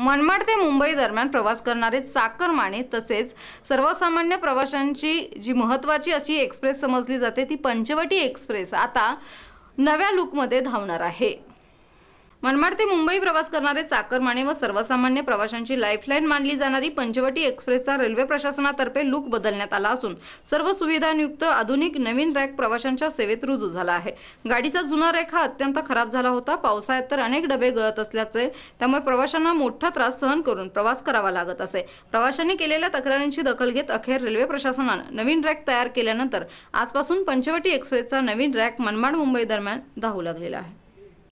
मनमाड ते मुंबई दरम्यान प्रवास करणारे चाकरमाने तसेच सर्वसामान्य प्रवाशांची जी महत्त्वाची अशी एक्सप्रेस समजली जाते ती पंचवटी एक्सप्रेस आता नव्या लुकमध्ये धावणार आहे मनमाड ते मुंबई प्रवास करणारे चाकरमाने व सर्वसामान्य प्रवाशांची लाईफलाईन मानली जाणारी पंचवटी एक्सप्रेसचा रेल्वे प्रशासनातर्फे लुक बदलण्यात आला असून सर्व सुविधांयुक्त आधुनिक नवीन रॅक प्रवाशांच्या सेवेत रुजू झाला आहे गाडीचा जुना रॅक हा अत्यंत खराब झाला होता पावसाळ्यात तर अनेक डबे गळत असल्याचे त्यामुळे प्रवाशांना मोठा त्रास सहन करून प्रवास करावा लागत असे प्रवाशांनी केलेल्या तक्रारींची दखल घेत अखेर रेल्वे प्रशासनानं नवीन रॅक तयार केल्यानंतर आजपासून पंचवटी एक्सप्रेसचा नवीन रॅक मनमाड मुंबई दरम्यान धावू लागलेला आहे